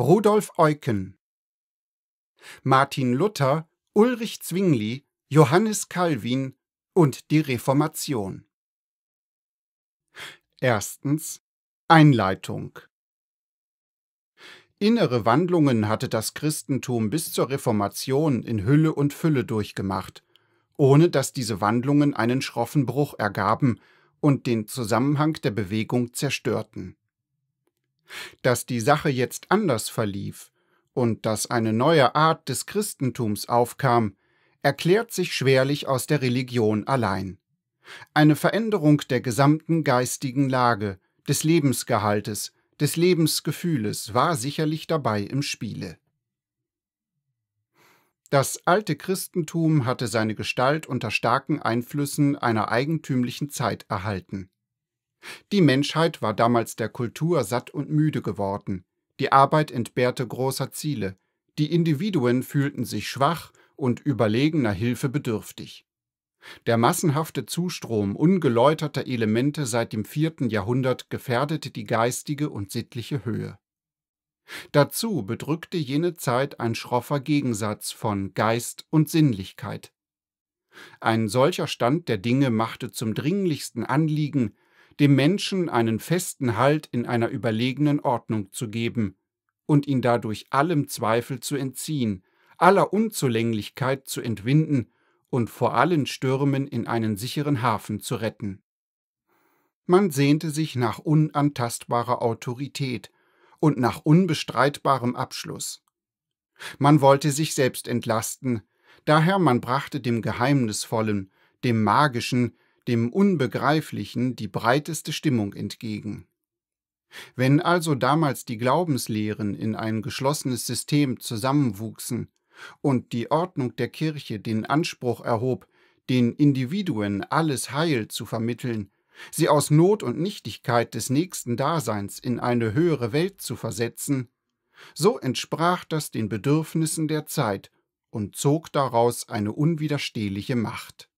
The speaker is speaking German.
Rudolf Eucken, Martin Luther, Ulrich Zwingli, Johannes Calvin und die Reformation. Erstens Einleitung Innere Wandlungen hatte das Christentum bis zur Reformation in Hülle und Fülle durchgemacht, ohne dass diese Wandlungen einen schroffen Bruch ergaben und den Zusammenhang der Bewegung zerstörten. Dass die Sache jetzt anders verlief und dass eine neue Art des Christentums aufkam, erklärt sich schwerlich aus der Religion allein. Eine Veränderung der gesamten geistigen Lage, des Lebensgehaltes, des Lebensgefühles war sicherlich dabei im Spiele. Das alte Christentum hatte seine Gestalt unter starken Einflüssen einer eigentümlichen Zeit erhalten. Die Menschheit war damals der Kultur satt und müde geworden, die Arbeit entbehrte großer Ziele, die Individuen fühlten sich schwach und überlegener Hilfe bedürftig. Der massenhafte Zustrom ungeläuterter Elemente seit dem vierten Jahrhundert gefährdete die geistige und sittliche Höhe. Dazu bedrückte jene Zeit ein schroffer Gegensatz von Geist und Sinnlichkeit. Ein solcher Stand der Dinge machte zum dringlichsten Anliegen, dem Menschen einen festen Halt in einer überlegenen Ordnung zu geben und ihn dadurch allem Zweifel zu entziehen, aller Unzulänglichkeit zu entwinden und vor allen Stürmen in einen sicheren Hafen zu retten. Man sehnte sich nach unantastbarer Autorität und nach unbestreitbarem Abschluss. Man wollte sich selbst entlasten, daher man brachte dem Geheimnisvollen, dem Magischen, dem Unbegreiflichen die breiteste Stimmung entgegen. Wenn also damals die Glaubenslehren in ein geschlossenes System zusammenwuchsen und die Ordnung der Kirche den Anspruch erhob, den Individuen alles Heil zu vermitteln, sie aus Not und Nichtigkeit des nächsten Daseins in eine höhere Welt zu versetzen, so entsprach das den Bedürfnissen der Zeit und zog daraus eine unwiderstehliche Macht.